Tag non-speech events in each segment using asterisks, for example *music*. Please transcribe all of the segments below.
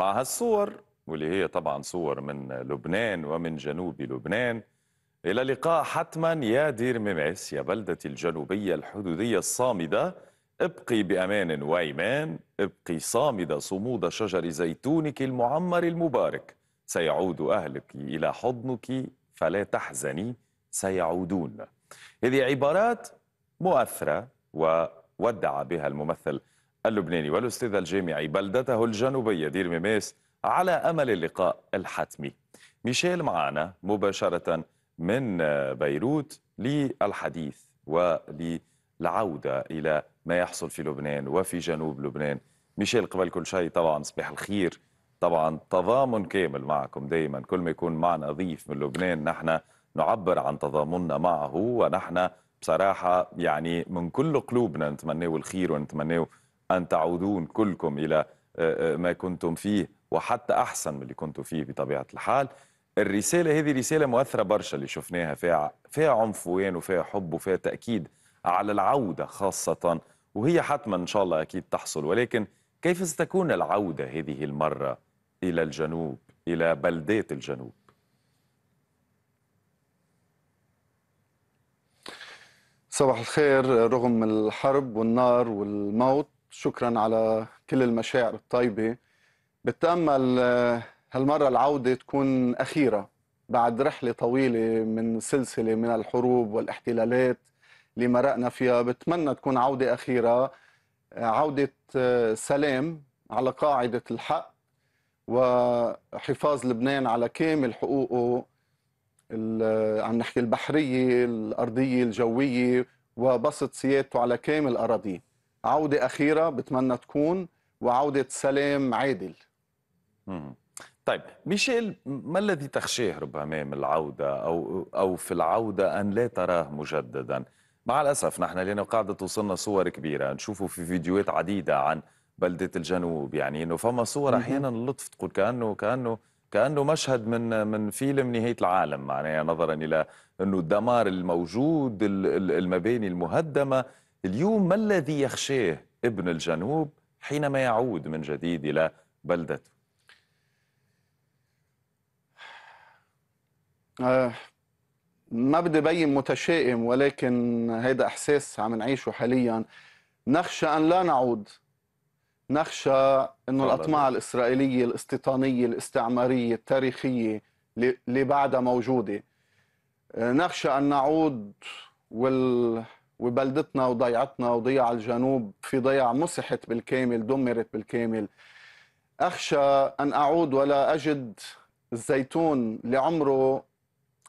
مع هالصور واللي هي طبعا صور من لبنان ومن جنوب لبنان إلى اللقاء حتما يا دير ممعس يا بلدتي الجنوبية الحدودية الصامدة ابقي بأمان وإيمان ابقي صامدة صمود شجر زيتونك المعمر المبارك سيعود أهلك إلى حضنك فلا تحزني سيعودون هذه عبارات مؤثرة وودع بها الممثل اللبناني والأستاذ الجامعي بلدته الجنوبية دير ميميس على أمل اللقاء الحتمي ميشيل معنا مباشرة من بيروت للحديث وللعودة إلى ما يحصل في لبنان وفي جنوب لبنان ميشيل قبل كل شيء طبعا صباح الخير طبعا تضامن كامل معكم دايما كل ما يكون معنا ضيف من لبنان نحن نعبر عن تضامننا معه ونحن بصراحة يعني من كل قلوبنا نتمناه الخير ونتمناه أن تعودون كلكم إلى آه، آه، ما كنتم فيه وحتى أحسن من اللي كنتم فيه بطبيعة الحال الرسالة هذه رسالة مؤثرة برشا اللي شفناها فيها فيها عنف وين وفيها حب وفيها تأكيد على العودة خاصة وهي حتما إن شاء الله أكيد تحصل ولكن كيف ستكون العودة هذه المرة إلى الجنوب إلى بلدات الجنوب صباح الخير رغم الحرب والنار والموت شكرا على كل المشاعر الطيبة بتأمل آه، هالمرة العودة تكون أخيرة بعد رحلة طويلة من سلسلة من الحروب والاحتلالات اللي مرقنا فيها بتمنى تكون عودة أخيرة آه، عودة آه، سلام على قاعدة الحق وحفاظ لبنان على كامل حقوقه عم نحكي البحرية الأرضية الجوية وبسط سيادته على كامل أراضيه عودة أخيرة بتمنى تكون وعودة سلام عادل مم. طيب ميشيل ما الذي تخشيه ربما من العودة أو, أو في العودة أن لا تراه مجددا مع الأسف نحن لأنه قاعدة توصلنا صور كبيرة نشوفه في فيديوهات عديدة عن بلدة الجنوب يعني أنه فما صور أحيانا اللطف تقول كأنه كأنه كأنه مشهد من من فيلم نهاية العالم معناها نظرا إلى أنه الدمار الموجود المباني المهدمة اليوم ما الذي يخشاه ابن الجنوب حينما يعود من جديد إلى بلدته آه ما بدي بين متشائم ولكن هيدا إحساس عم نعيشه حاليا نخشى أن لا نعود نخشى أنه الأطماع الإسرائيلية الاستيطانية الاستعمارية التاريخية اللي بعدها موجودة آه، نخشى أن نعود وال وبلدتنا وضيعتنا وضيع الجنوب في ضياع مسحت بالكامل دمرت بالكامل أخشى أن أعود ولا أجد الزيتون لعمره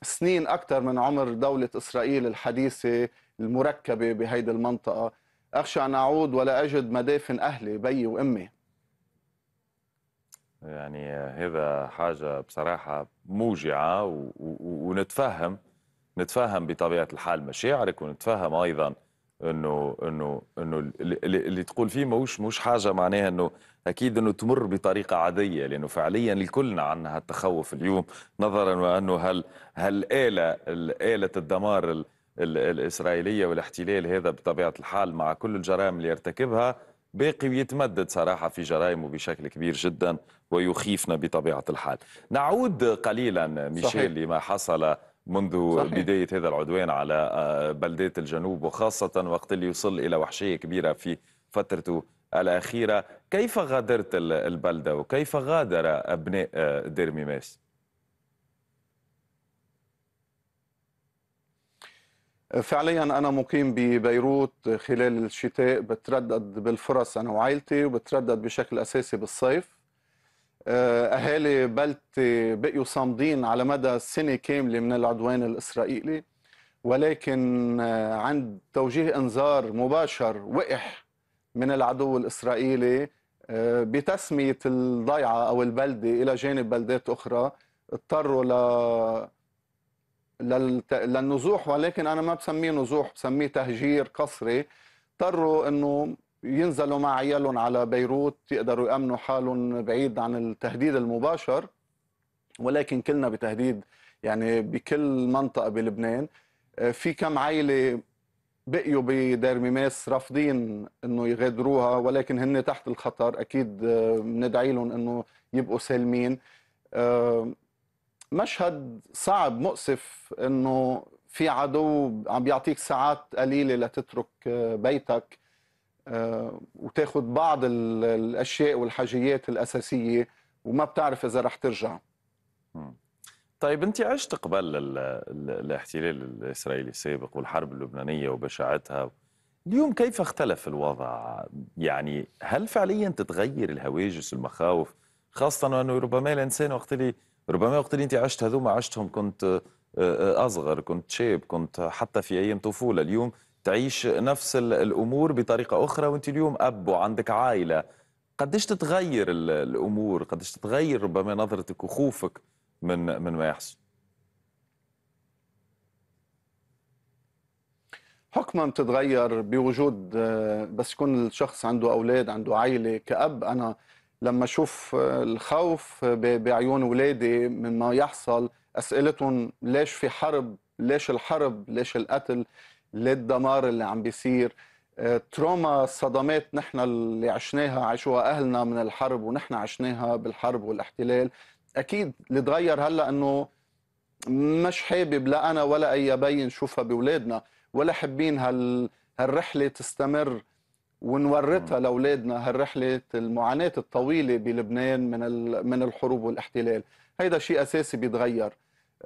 سنين أكثر من عمر دولة إسرائيل الحديثة المركبة بهيدي المنطقة أخشى أن أعود ولا أجد مدافن أهلي بي وأمي يعني هذا حاجة بصراحة موجعة ونتفهم نتفهم بطبيعه الحال مشاعرك ونتفهم ايضا انه انه انه اللي تقول فيه مش مش حاجه معناها انه اكيد انه تمر بطريقه عاديه لانه فعليا الكل عندنا هالتخوف اليوم نظرا وانه هل هل اله الدمار ال الاسرائيليه والاحتلال هذا بطبيعه الحال مع كل الجرائم اللي يرتكبها باقي ويتمدد صراحه في جرائمه بشكل كبير جدا ويخيفنا بطبيعه الحال. نعود قليلا ميشيل لما حصل منذ صحيح. بداية هذا العدوان على آه، بلدات الجنوب وخاصة وقت اللي يصل إلى وحشية كبيرة في فترته الأخيرة كيف غادرت البلدة وكيف غادر أبناء آه، ديرمي ميماس؟ فعليا أنا مقيم ببيروت خلال الشتاء بتردد بالفرص أنا وعائلتي وبتردد بشكل أساسي بالصيف آه، اهالي بلت بقيوا صامدين على مدى سنه كامله من العدوان الاسرائيلي ولكن آه، عند توجيه انذار مباشر وقح من العدو الاسرائيلي آه، بتسميه الضيعه او البلده الى جانب بلدات اخرى اضطروا ل للنزوح ولكن انا ما بسميه نزوح بسميه تهجير قسري اضطروا انه ينزلوا مع عيالهم على بيروت يقدروا يأمنوا حالهم بعيد عن التهديد المباشر ولكن كلنا بتهديد يعني بكل منطقة بلبنان آه، في كم عائلة بقيوا بدير ميماس رافضين انه يغادروها ولكن هن تحت الخطر اكيد بندعي آه، لهم انه يبقوا سالمين آه، مشهد صعب مؤسف انه في عدو عم بيعطيك ساعات قليله لتترك بيتك آه، وتاخذ بعض الاشياء والحاجيات الاساسيه وما بتعرف اذا رح ترجع طيب انت عشت قبل الاحتلال الاسرائيلي السابق والحرب اللبنانيه وبشاعتها اليوم كيف اختلف الوضع يعني هل فعليا تتغير الهواجس المخاوف خاصه انه ربما الانسان وقت اللي ربما وقت اللي انت عشت هذوما عشتهم كنت آه، آه، اصغر كنت شاب كنت حتى في ايام طفوله اليوم تعيش نفس الامور بطريقه اخرى وانت اليوم اب وعندك عائله قديش تتغير الامور قديش تتغير ربما نظرتك وخوفك من من ما يحصل حكما بتتغير بوجود آه، بس يكون الشخص عنده اولاد عنده عائله كاب انا لما اشوف آه، الخوف بعيون اولادي مما يحصل اسئلتهم ليش في حرب ليش الحرب ليش القتل للدمار اللي عم بيصير آه، تروما صدمات نحن اللي عشناها عاشوها اهلنا من الحرب ونحن عشناها بالحرب والاحتلال اكيد اللي تغير هلا انه مش حابب لا انا ولا اي بي نشوفها باولادنا ولا حابين هال هالرحله تستمر ونورثها لاولادنا هالرحله المعاناه الطويله بلبنان من من الحروب والاحتلال هيدا شيء اساسي بيتغير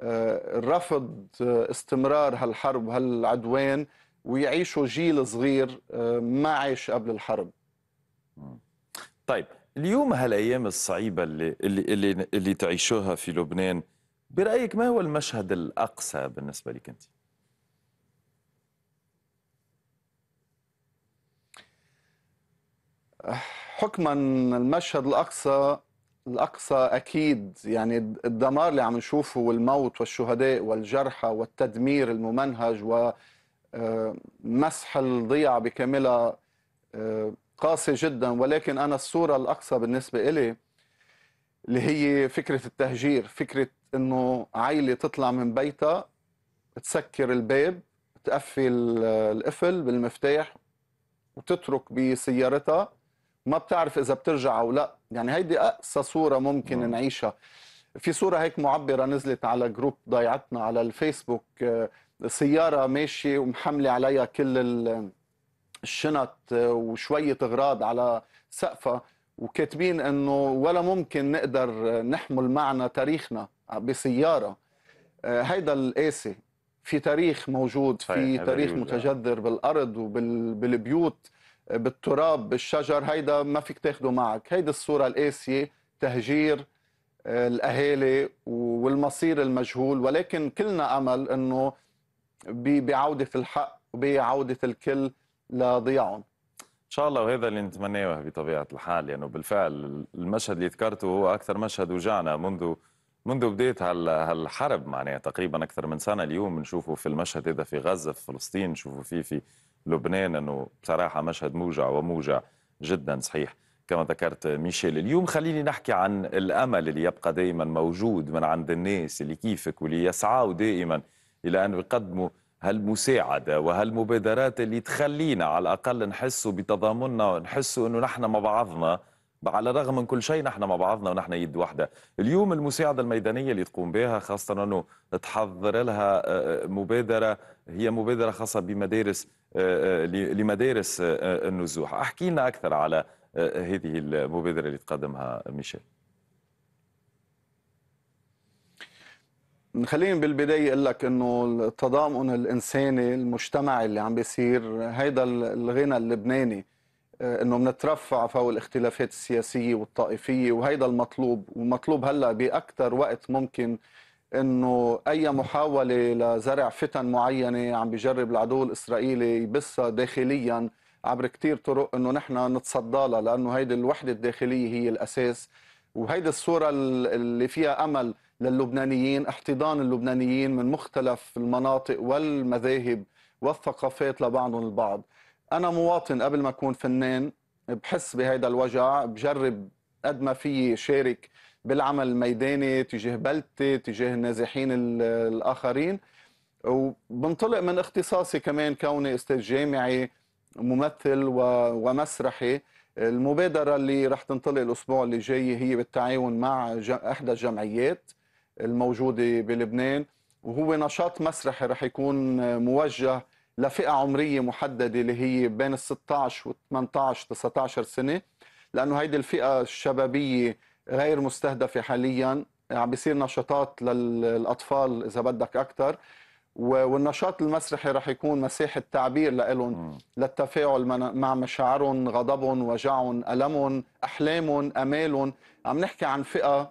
آه، رفض آه، استمرار هالحرب هالعدوان ويعيشوا جيل صغير آه، ما عاش قبل الحرب طيب اليوم هالايام الصعيبه اللي اللي اللي, اللي تعيشوها في لبنان برايك ما هو المشهد الاقصى بالنسبه لك انت حكما المشهد الاقصى الأقصى أكيد يعني الدمار اللي عم نشوفه والموت والشهداء والجرحى والتدمير الممنهج ومسح آه، الضيعة بكاملها آه، قاسي جدا ولكن أنا الصورة الأقصى بالنسبة إلي اللي هي فكرة التهجير فكرة أنه عائلة تطلع من بيتها تسكر الباب تقفي القفل بالمفتاح وتترك بسيارتها ما بتعرف إذا بترجع أو لأ يعني هيدي اقصى صوره ممكن مم. آه. نعيشها في صوره هيك معبره نزلت على جروب ضيعتنا على الفيسبوك آه، سياره ماشيه ومحمله عليها كل الشنط آه، وشويه اغراض على سقفها وكاتبين انه ولا ممكن نقدر نحمل معنا تاريخنا بسياره هيدا القاسي في تاريخ موجود في تاريخ متجذر بالارض وبالبيوت بالتراب بالشجر هيدا ما فيك تاخده معك هيدي الصورة القاسية تهجير آه، الأهالي والمصير المجهول ولكن كلنا أمل أنه بعودة الحق وبعودة الكل لضيعهم ان شاء الله وهذا اللي نتمناه بطبيعه الحال لانه يعني بالفعل المشهد اللي ذكرته هو اكثر مشهد وجعنا منذ منذ بدايه هالحرب معناها تقريبا اكثر من سنه اليوم نشوفه في المشهد هذا في غزه في فلسطين نشوفه فيه في لبنان انه بصراحه مشهد موجع وموجع جدا صحيح كما ذكرت ميشيل اليوم خليني نحكي عن الامل اللي يبقى دائما موجود من عند الناس اللي كيفك واللي يسعوا دائما الى ان يقدموا هالمساعده وهالمبادرات اللي تخلينا على الاقل نحسوا بتضامننا ونحسوا انه نحن مع بعضنا على الرغم من كل شيء نحن مع بعضنا ونحن يد واحده، اليوم المساعده الميدانيه اللي تقوم بها خاصه انه تحضر لها آه، آه، مبادره هي مبادره خاصه بمدارس آه، آه، لمدارس آه، النزوح احكي لنا أكثر على هذه المبادرة اللي تقدمها ميشيل خليني بالبداية أقول لك أنه التضامن الإنساني المجتمعي اللي عم بيصير هيدا الغنى اللبناني أنه منترفع فوق الاختلافات السياسية والطائفية وهيدا المطلوب والمطلوب هلأ بأكثر وقت ممكن انه اي محاوله لزرع فتن معينه عم بجرب العدو الاسرائيلي يبثها داخليا عبر كثير طرق انه نحن نتصدى لها لانه هيدي الوحده الداخليه هي الاساس وهيدي الصوره اللي فيها امل للبنانيين احتضان اللبنانيين من مختلف المناطق والمذاهب والثقافات لبعضهم البعض انا مواطن قبل ما اكون فنان بحس بهيدا الوجع بجرب قد ما فيي شارك بالعمل الميداني تجاه بلدتي تجاه النازحين الاخرين وبنطلق من اختصاصي كمان كوني استاذ جامعي ممثل ومسرحي المبادره اللي رح تنطلق الاسبوع اللي جاي هي بالتعاون مع احدى الجمعيات الموجوده بلبنان وهو نشاط مسرحي رح يكون موجه لفئه عمريه محدده اللي هي بين ال 16 و 18 19 سنه لانه هيدي الفئه الشبابيه غير مستهدفه حاليا عم بيصير نشاطات للاطفال اذا بدك اكثر والنشاط المسرحي رح يكون مساحه تعبير لهم للتفاعل مع مشاعرهم غضبهم وجعهم المهم احلامهم امالهم عم نحكي عن فئه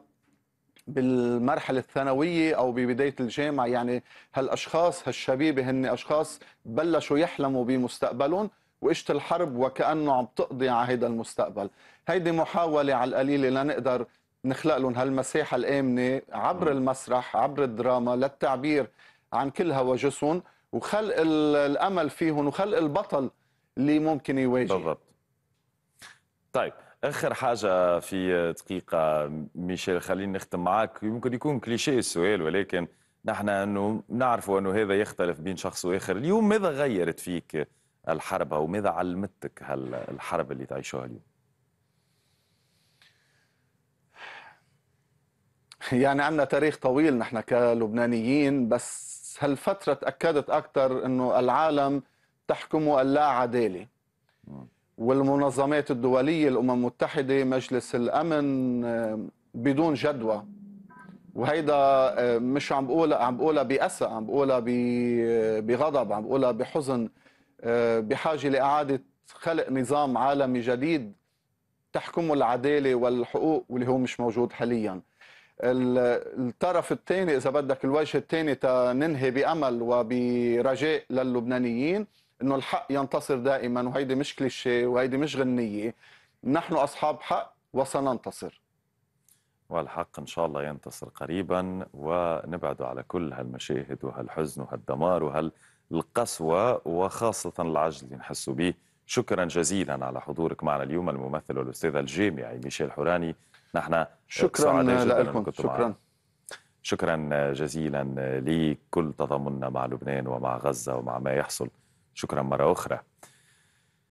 بالمرحله الثانويه او ببدايه الجامعه يعني هالاشخاص هالشبيبه هن اشخاص بلشوا يحلموا بمستقبلهم واجت الحرب وكانه عم تقضي على هذا المستقبل هيدي محاولة على القليلة لنقدر نخلق لهم هالمساحة الآمنة عبر نعم. المسرح عبر الدراما للتعبير عن كل هواجسهم وخلق الأمل فيهم وخلق البطل اللي ممكن يواجه بالضبط طيب اخر حاجه في دقيقه ميشيل خلينا نختم معك يمكن يكون كليشيه السؤال ولكن نحن انه نعرف انه هذا يختلف بين شخص واخر اليوم ماذا غيرت فيك الحرب او ماذا علمتك هالحرب اللي تعيشوها اليوم *laughs* يعني عندنا تاريخ طويل نحن كلبنانيين بس هالفترة تأكدت أكثر أنه العالم تحكمه اللا عدالة والمنظمات الدولية الأمم المتحدة مجلس الأمن بدون جدوى وهيدا آه، مش عم بقولها عم بقولها بأسى عم بقولها آه، بغضب عم بقولها بحزن آه، بحاجة لإعادة خلق نظام عالمي جديد تحكمه العدالة والحقوق واللي هو مش موجود حالياً الطرف الثاني اذا بدك الوجه الثاني تننهي بامل وبرجاء للبنانيين انه الحق ينتصر دائما وهيدي مش كليشيه وهيدي مش غنيه نحن اصحاب حق وسننتصر والحق ان شاء الله ينتصر قريبا ونبعد على كل هالمشاهد وهالحزن وهالدمار وهالقسوه وخاصه العجز اللي نحسوا به شكرا جزيلا على حضورك معنا اليوم الممثل والاستاذ الجامعي ميشيل حوراني نحن شكرا لكم شكرا معنا. شكرا جزيلا لكل تضامننا مع لبنان ومع غزة ومع ما يحصل شكرا مرة أخرى